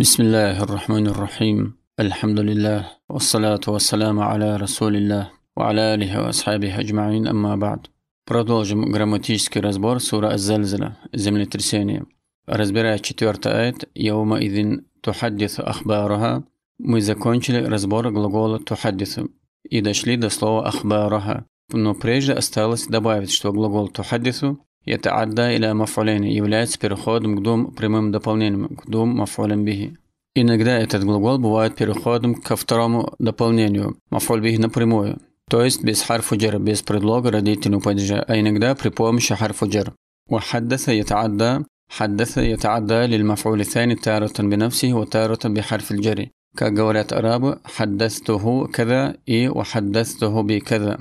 بسم الله الرحمن الرحيم الحمد لله والصلاة والسلام على رسول الله وعلى آله وأصحابه أجمعين أما بعد Продолжим грамматический разбор сура Аз-Зальзала «Землетрясение». Разбирая четвертый аят «Яума идин тухаддису ахбараха», мы закончили разбор глагола «тухаддису» и дошли до слова «ахбараха». Но прежде осталось добавить, что глагол «тухаддису» يتعدى إلى мaf'ulen и является переходом к двум прямым дополнениям, к двум мафулям бихи. Иногда этот глагол бывает переходом ко второму дополнению, мафуль бихи напрямую, то есть без харфу джер, без предлога родительного падежа, а иногда при помощи харфу джер. وحدث يتعدى حدث يتعدى للمفعول الثاني تارة بنفسه وتارة بحرف الجر как говорят арабы, حدثته كذا и وحدثته بكذا.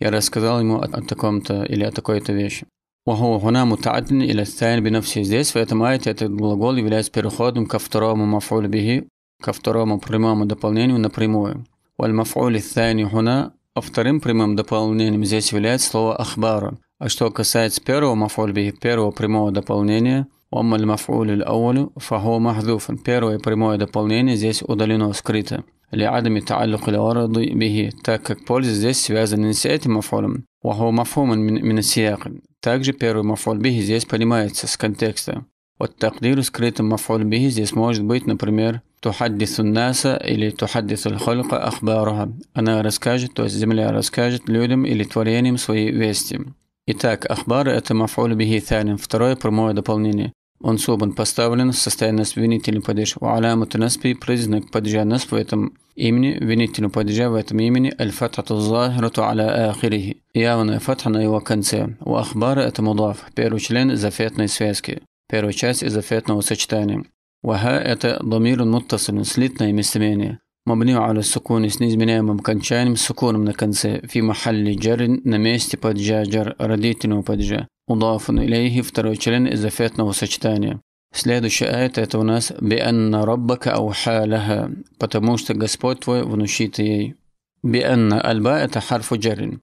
Я рассказал ему о таком-то или о такой-то вещи. وهو هنا متعد إلى الثاني بنفسه здесь, в этом айте этот глагол является переходом ко второму мафулю бихи, ко второму прямому дополнению напрямую. والمفعول الثاني هنا, а вторым прямым дополнением здесь является слово «ахбара». А что касается первого мафуль бихи, первого прямого дополнения, وأما المفعول الأول فهو محذوف. Первое прямое дополнение здесь удалено, скрыто. لعدم تعلق الغرض به так как польза здесь связана не с этим مفعولом وهو مفهوم من, من السياق Также первый мафуль бихи здесь понимается с контекста. Вот такдиру скрытым мафуль бихи здесь может быть, например, тухаддису наса или тухаддису холька ахбаруха. Она расскажет, то есть земля расскажет людям или творениям свои вести. Итак, ахбар – это мафуль бихи второе прямое дополнение. Манцубан поставлен в состояние винительный падеж. Уаляма Танаспи признак падежа насп в этом имени, винительный падежа в этом имени, аль-фатхату захирату аля ахирихи. Явная фатха на его конце. У ахбара это мудаф, первый член зафетной связки, первая часть из зафетного сочетания. Ваха – это домир муттасил, слитное местоимение. مبني على السكون с неизменяемым кончанием, суконом на конце في محل جر на месте падежа جر родительного падежа Мудафун إليه второй член из эфетного сочетания. Следующий аят – это у нас «Бианна раббака ауха лаха», потому что Господь твой внушит ей. «Бианна альба» – это харфу джарин.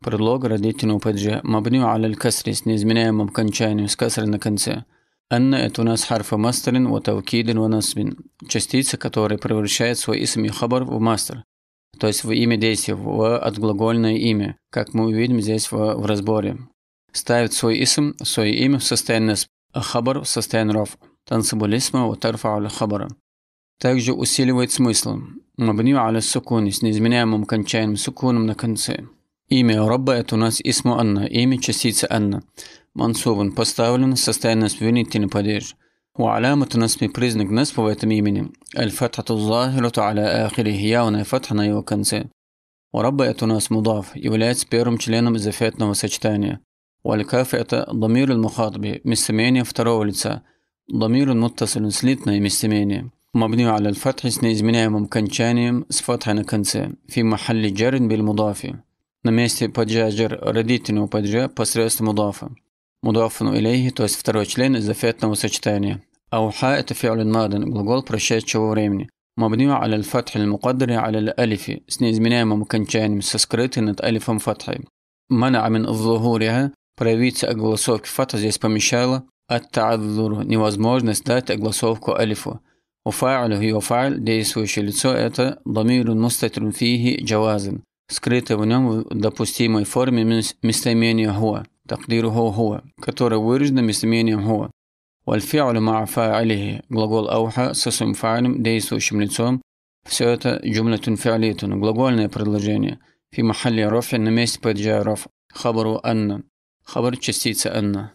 Предлог родительного падежа. Мабню аляль касри с неизменяемым кончанием, с касрой на конце. «Анна» – это у нас харфа мастерин, ва тавкидин, Частица, которая превращает свой исм хабар в мастер. То есть в имя действия, в отглагольное имя, как мы увидим здесь в, в разборе ставит свой исм, свое имя в состояние хабар в состояние рав, тансабулисма ва тарфа хабара. Также усиливает смысл, мабню аля сукуни с неизменяемым кончаемым сукуном на конце. Имя Рабба – это у нас Исму Анна, имя частица. Анна. Мансубан поставлен в состояние винительный падеж. وعلامة نصب بريزنك نصب ويتميمن الفتحة الظاهرة على آخره ياونا فتحنا يوكنسي وربا ناس مضاف является первым членом зафетного сочетания. ولكافئة ضمير المخاطبة مستمعيني فتراولتسا ضمير متصل سليتنا مستمعيني مبني على الفتح سنيز منها ممكن تشانيم سفتح نكنسي في محل جر بالمضافة نميستي بجا جر رديتنا وبجا بسرست مضافة مضافة إليه توس فتراولتسلين إذا فاتنا وسجتاني أو حائط فعل ماض بلغول برشات شو ريمني مبني على الفتح المقدر على الألف سنيز منها ممكن تشانيم سسكريتنا ألف فتحي منع من ظهورها Проявиться огласовки фата здесь помещала «ат-та'аддуру» – невозможность дать огласовку алифу. Уфа'лю и уфа'ль – действующее лицо – это «дамирун мустатрун фихи джавазин» скрытое в нем в допустимой форме местоимение «хуа» – «такдиру хуа», которое выражено местоимением «хуа». «Вальфи'лю ма'афа алихи» – глагол «ауха» со своим фа'лем, действующим лицом. Все это «джумлятун фи'алитун» – глагольное предложение. «Фи махалли рофи» – на месте паджа «Хабару анна» خبر частицы «анна».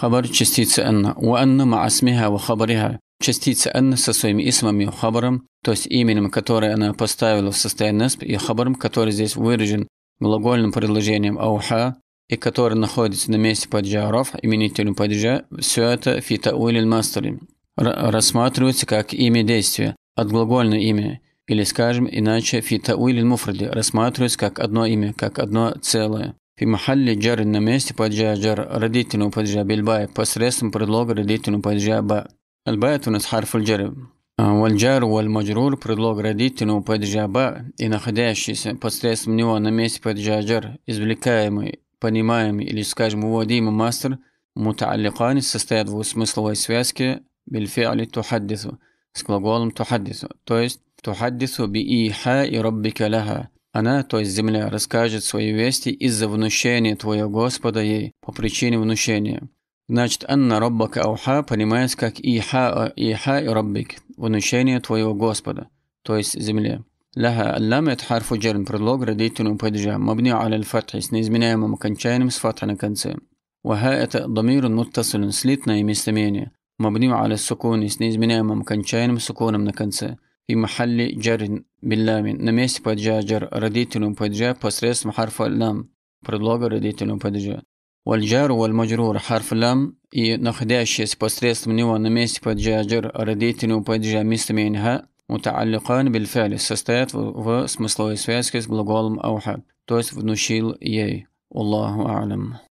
Хабар частицы «анна». У «анна» ма асмиха ва хабариха. Частица «анна» со своим исмом и хабаром, то есть именем, которое она поставила в состояние насп, и хабаром, который здесь выражен глагольным предложением «ауха», и который находится на месте падежа «раф», именителем падежа, все это фитауиль мастере рассматривается как имя действия, от глагольного имя, или, скажем, иначе фитауиль муфради рассматривается как одно имя, как одно целое. في محل جر النماس بجا جر رديتن بجا بالباي بس رسم برلوغ رديتن بجا با الباية تونس حرف الجر آه، والجار والمجرور برلوغ رديتن بجا با إن خداشي بس رسم نوا نماس بجا جر إزبليكايم понимаем или скажем уводим мастер متعلقان состоят в смысловой связке بالفعل تحدث с глаголом تحدث то تحدث بإيحاء ربك لها Она, то есть земля, расскажет свои вести из-за внушения твоего Господа ей, по причине внушения. Значит, «Анна роббака ауха» понимается как «Иха, иха и роббик» – внушение твоего Господа, то есть земле. لها اللام харфу جر предлог родительного падежа مبني على الفتح с неизменяемым окончанием с фатха на конце. وها это ضمير متصل слитное местоимение مبني аля السكون с неизменяемым окончанием суконом на конце. في محل جر باللام نميس بجا جر رديت لهم بجا بسريس حرف اللام برلوغ رديت لهم بجا والجار والمجرور حرف اللام نخداش بسريس منيو نميس بجا جر رديت لهم بجا مستمينها متعلقان بالفعل سستات واسم سلويس فاسكس بلغولم أوحد توس فنشيل يي الله أعلم